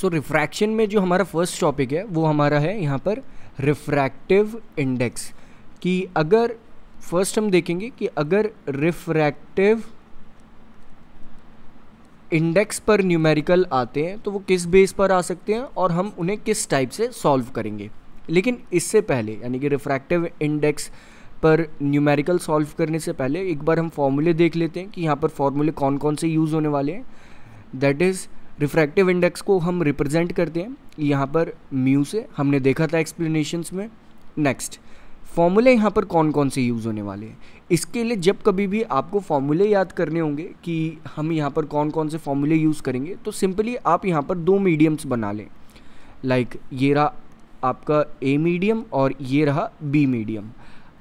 सो so, refraction में जो हमारा फर्स्ट टॉपिक है वो हमारा है यहाँ पर रिफ्रैक्टिव इंडेक्स कि अगर फर्स्ट हम देखेंगे कि अगर रिफ्रैक्टिव इंडेक्स पर न्यूमेरिकल आते हैं तो वो किस बेस पर आ सकते हैं और हम उन्हें किस टाइप से सॉल्व करेंगे लेकिन इससे पहले यानी कि रिफ्रैक्टिव इंडेक्स पर न्यूमेरिकल सॉल्व करने से पहले एक बार हम फॉर्मूले देख लेते हैं कि यहाँ पर फॉर्मूले कौन कौन से यूज़ होने वाले हैं दैट इज़ रिफ्रैक्टिव इंडेक्स को हम रिप्रेजेंट करते हैं यहाँ पर म्यू से हमने देखा था एक्सप्लेनेशंस में नेक्स्ट फॉर्मूले यहाँ पर कौन कौन से यूज़ होने वाले हैं इसके लिए जब कभी भी आपको फॉर्मूले याद करने होंगे कि हम यहाँ पर कौन कौन से फॉर्मूले यूज़ करेंगे तो सिंपली आप यहाँ पर दो मीडियम्स बना लें लाइक like, ये रहा आपका ए मीडियम और ये रहा बी मीडियम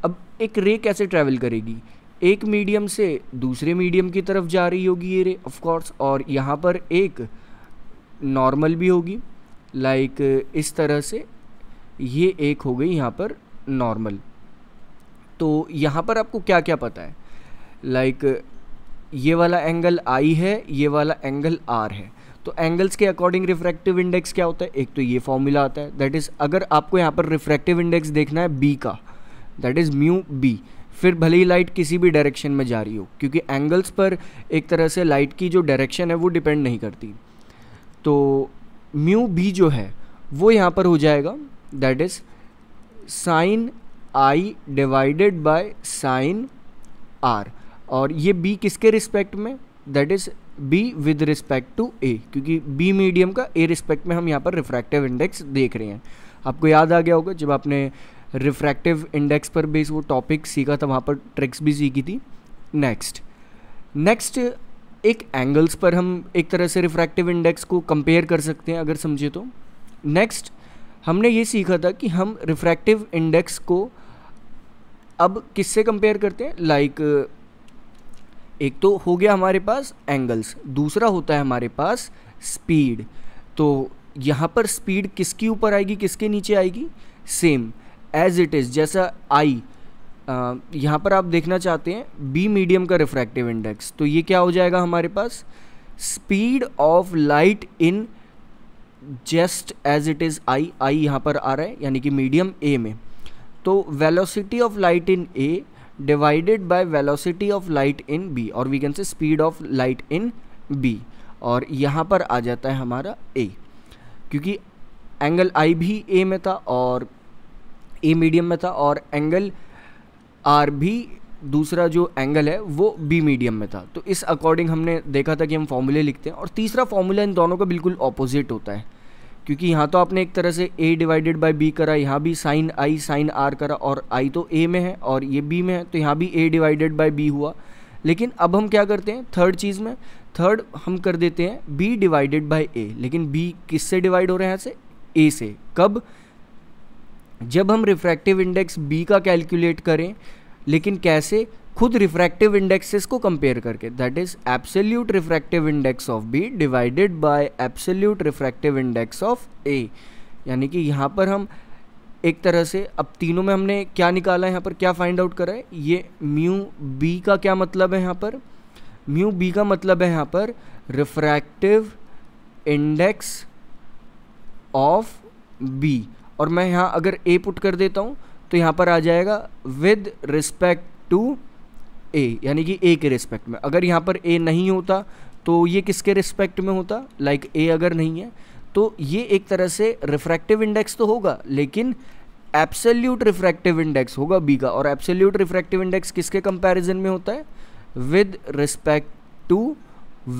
अब एक रे कैसे ट्रैवल करेगी एक मीडियम से दूसरे मीडियम की तरफ जा रही होगी ये रे ऑफ कोर्स और यहाँ पर एक नॉर्मल भी होगी लाइक इस तरह से ये एक हो गई यहाँ पर नॉर्मल तो यहाँ पर आपको क्या क्या पता है लाइक ये वाला एंगल आई है ये वाला एंगल आर है तो एंगल्स के अकॉर्डिंग रिफ्रैक्टिव इंडेक्स क्या होता है एक तो ये फॉर्मूला आता है दैट इज़ अगर आपको यहाँ पर रिफ्रैक्टिव इंडेक्स देखना है बी का दैट इज़ म्यू बी फिर भले ही लाइट किसी भी डायरेक्शन में जा रही हो क्योंकि एंगल्स पर एक तरह से लाइट की जो डायरेक्शन है वो डिपेंड नहीं करती तो म्यू बी जो है वो यहाँ पर हो जाएगा that is sine i divided by sine r और ये बी किसके रिस्पेक्ट में that is B with respect to A क्योंकि बी मीडियम का ए रिस्पेक्ट में हम यहाँ पर रिफ्रैक्टिव इंडेक्स देख रहे हैं आपको याद आ गया होगा जब आपने रिफ्रैक्टिव इंडेक्स पर बेस वो टॉपिक सीखा था वहाँ पर ट्रिक्स भी सीखी थी नेक्स्ट नेक्स्ट एक एंगल्स पर हम एक तरह से रिफ्रैक्टिव इंडेक्स को कंपेयर कर सकते हैं अगर समझे तो नेक्स्ट हमने ये सीखा था कि हम रिफ्रैक्टिव इंडेक्स को अब किससे कंपेयर करते हैं लाइक like, एक तो हो गया हमारे पास एंगल्स दूसरा होता है हमारे पास स्पीड तो यहाँ पर स्पीड किसके ऊपर आएगी किसके नीचे आएगी सेम एज इट इज़ जैसा आई यहाँ पर आप देखना चाहते हैं बी मीडियम का रिफ्रैक्टिव इंडेक्स तो ये क्या हो जाएगा हमारे पास speed of light in just as it is i i यहाँ पर आ रहा है यानी कि मीडियम ए में तो velocity of light in A divided by velocity of light in B और we can say speed of light in B और यहाँ पर आ जाता है हमारा ए क्योंकि एंगल आई भी ए में था और ए मीडियम में था और एंगल आर भी दूसरा जो एंगल है वो बी मीडियम में था तो इस अकॉर्डिंग हमने देखा था कि हम फॉर्मूले लिखते हैं और तीसरा फॉर्मूला इन दोनों का बिल्कुल ऑपोजिट होता है क्योंकि यहाँ तो आपने एक तरह से ए डिवाइडेड बाई बी करा यहाँ भी साइन आई साइन आर करा और आई तो ए में है और ये बी में है तो यहाँ भी ए डिवाइडेड बाई बी हुआ लेकिन अब हम क्या करते हैं थर्ड चीज़ में थर्ड हम कर देते हैं बी डिवाइडेड बाई ए लेकिन बी किससे डिवाइड हो रहे हैं यहाँ से ए से कब जब हम रिफ्रैक्टिव इंडेक्स बी का कैलकुलेट करें लेकिन कैसे खुद रिफ्रैक्टिव इंडेक्सेस को कंपेयर करके that is absolute refractive index of B divided by absolute refractive index of A यानी कि यहाँ पर हम एक तरह से अब तीनों में हमने क्या निकाला है यहाँ पर क्या फाइंड आउट करा है ये म्यू बी का क्या मतलब है यहाँ पर म्यू बी का मतलब है यहाँ पर रिफ्रैक्टिव इंडेक्स ऑफ बी और मैं यहाँ अगर ए पुट कर देता हूँ तो यहाँ पर आ जाएगा विद रिस्पेक्ट टू ए यानी कि ए के रिस्पेक्ट में अगर यहाँ पर ए नहीं होता तो ये किसके रिस्पेक्ट में होता लाइक like ए अगर नहीं है तो ये एक तरह से रिफ्रैक्टिव इंडेक्स तो होगा लेकिन एब्सोल्यूट रिफ्रैक्टिव इंडेक्स होगा बी का और एब्सोल्यूट रिफ्रैक्टिव इंडेक्स किसके कंपैरिजन में होता है with respect to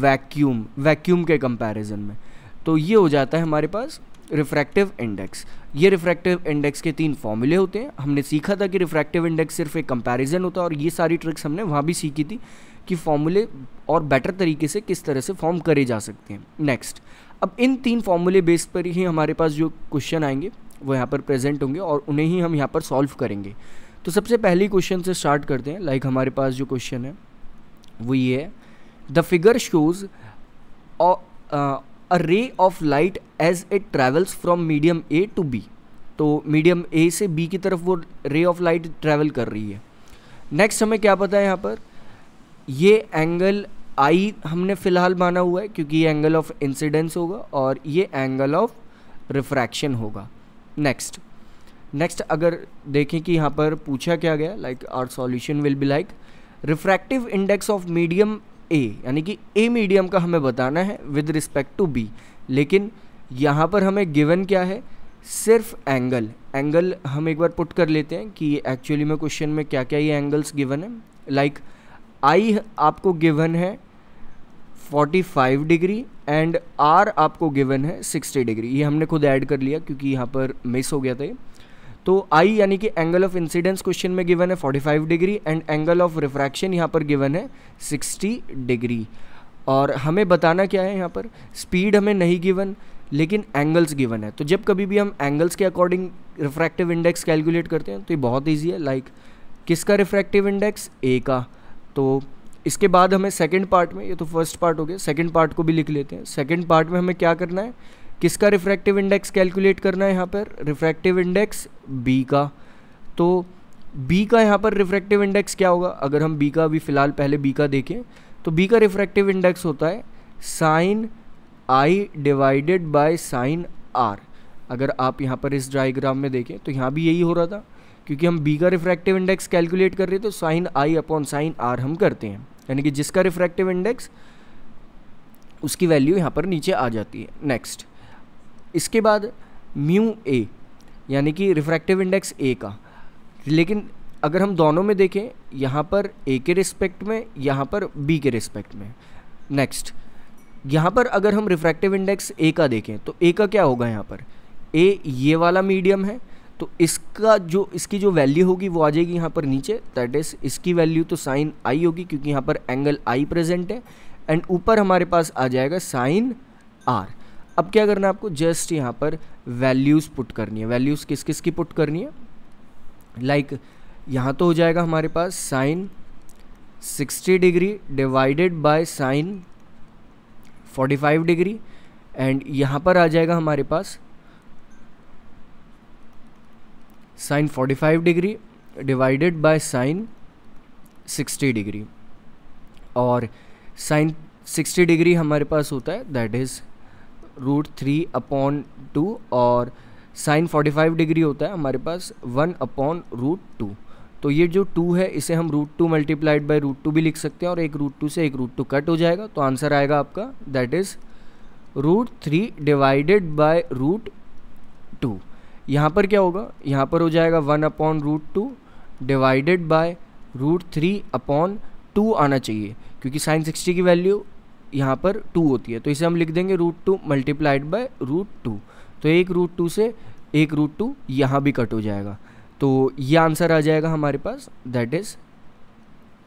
vacuum vacuum के कंपैरिजन में तो ये हो जाता है हमारे पास रिफ्रैक्टिव इंडेक्स ये रिफ्रैक्टिव इंडेक्स के तीन फॉर्मूले होते हैं हमने सीखा था कि रिफ्रैक्टिव इंडेक्स सिर्फ एक कंपैरिजन होता है और ये सारी ट्रिक्स हमने वहाँ भी सीखी थी कि फॉर्मूले और बेटर तरीके से किस तरह से फॉर्म करे जा सकते हैं नेक्स्ट अब इन तीन फॉर्मूले बेस पर ही हमारे पास जो क्वेश्चन आएंगे वो यहाँ पर प्रेजेंट होंगे और उन्हें ही हम यहाँ पर सॉल्व करेंगे तो सबसे पहले क्वेश्चन से स्टार्ट करते हैं लाइक हमारे पास जो क्वेश्चन है वो ये है the figure shows a ray of light as it travels from medium A to B तो मीडियम ए से बी की तरफ वो रे ऑफ लाइट ट्रैवल कर रही है नेक्स्ट हमें क्या पता है यहाँ पर ये एंगल आई हमने फ़िलहाल माना हुआ है क्योंकि ये एंगल ऑफ इंसिडेंस होगा और ये एंगल ऑफ रिफ्रैक्शन होगा नेक्स्ट नेक्स्ट अगर देखें कि यहाँ पर पूछा क्या गया like r solution will be like refractive index of medium A यानी कि ए मीडियम का हमें बताना है विद रिस्पेक्ट टू बी लेकिन यहाँ पर हमें गिवन क्या है सिर्फ एंगल एंगल हम एक बार पुट कर लेते हैं कि एक्चुअली में क्वेश्चन में क्या क्या ये एंगल्स गिवन है लाइक like, आई आपको गिवन है 45 डिग्री एंड आर आपको गिवन है 60 डिग्री ये हमने खुद ऐड कर लिया क्योंकि यहाँ पर मिस हो गया था ये तो आई यानी कि एंगल ऑफ इंसिडेंस क्वेश्चन में गिवन है 45 degree and angle of refraction यहाँ पर गिवन है 60 डिग्री और हमें बताना क्या है यहाँ पर स्पीड हमें नहीं गिवन लेकिन एंगल्स गिवन है तो जब कभी भी हम एंगल्स के अकॉर्डिंग रिफ्रैक्टिव इंडेक्स कैलकुलेट करते हैं तो ये बहुत ईजी है लाइक like, किसका रिफ्रैक्टिव इंडेक्स ए का तो इसके बाद हमें सेकेंड पार्ट में ये तो फर्स्ट पार्ट हो गया सेकेंड पार्ट को भी लिख लेते हैं सेकेंड पार्ट में हमें क्या करना है किसका रिफ्रैक्टिव इंडेक्स कैलकुलेट करना है यहाँ पर रिफ्रैक्टिव इंडेक्स बी का तो बी का यहाँ पर रिफ्रैक्टिव इंडेक्स क्या होगा अगर हम बी का अभी फ़िलहाल पहले बी का देखें तो बी का रिफ्रैक्टिव इंडेक्स होता है sine i divided by sine r अगर आप यहाँ पर इस डायग्राम में देखें तो यहाँ भी यही हो रहा था क्योंकि हम बी का रिफ्रैक्टिव इंडेक्स कैलकुलेट कर रहे थे तो sine i upon sine r हम करते हैं यानी कि जिसका रिफ्रैक्टिव इंडेक्स उसकी वैल्यू यहाँ पर नीचे आ जाती है नेक्स्ट इसके बाद म्यू ए यानी कि रिफ्रैक्टिव इंडेक्स ए का लेकिन अगर हम दोनों में देखें यहाँ पर ए के रिस्पेक्ट में यहाँ पर बी के रिस्पेक्ट में नेक्स्ट यहाँ पर अगर हम रिफ्रैक्टिव इंडेक्स ए का देखें तो ए का क्या होगा यहाँ पर ए ये वाला मीडियम है तो इसका जो इसकी जो वैल्यू होगी वो आ जाएगी यहाँ पर नीचे दैट इज़ इसकी वैल्यू तो साइन आई होगी क्योंकि यहाँ पर एंगल आई प्रेजेंट है एंड ऊपर हमारे पास आ जाएगा साइन आर अब क्या करना है आपको जस्ट यहाँ पर वैल्यूज़ पुट करनी है वैल्यूज़ किस किस की पुट करनी है लाइक like, यहाँ तो हो जाएगा हमारे पास sine 60 degree divided by sine 45 degree and यहाँ पर आ जाएगा हमारे पास sine 45 degree divided by sine 60 degree और साइन 60 डिग्री हमारे पास होता है that is root three upon two और साइन फोर्टी फाइव डिग्री होता है हमारे पास वन अपॉन रूट टू तो ये जो टू है इसे हम root two multiplied by root two भी लिख सकते हैं और एक रूट टू से एक रूट टू कट हो जाएगा तो आंसर आएगा आपका that is root three divided by root two यहाँ पर क्या होगा यहाँ पर हो जाएगा one upon root two divided by root three upon two आना चाहिए क्योंकि साइन सिक्सटी की वैल्यू यहाँ पर टू होती है तो इसे हम लिख देंगे root two multiplied by root two तो एक रूट टू से एक रूट टू यहाँ भी कट हो जाएगा तो ये आंसर आ जाएगा हमारे पास that is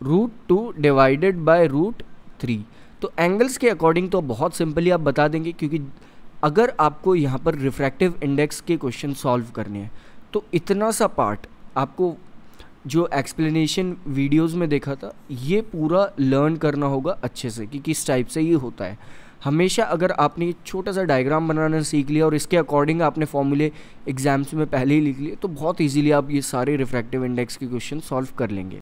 root two divided by root three तो एंगल्स के अकॉर्डिंग तो बहुत सिंपली आप बता देंगे क्योंकि अगर आपको यहाँ पर रिफ्रैक्टिव इंडेक्स के क्वेश्चन सॉल्व करने हैं तो इतना सा पार्ट आपको जो एक्सप्लेनेशन वीडियोस में देखा था ये पूरा लर्न करना होगा अच्छे से कि किस टाइप से ये होता है हमेशा अगर आपने छोटा सा डायग्राम बनाना सीख लिया और इसके अकॉर्डिंग आपने फॉर्मूले एग्जाम्स में पहले ही लिख लिए तो बहुत इजीली आप ये सारे रिफ्रैक्टिव इंडेक्स के क्वेश्चन सॉल्व कर लेंगे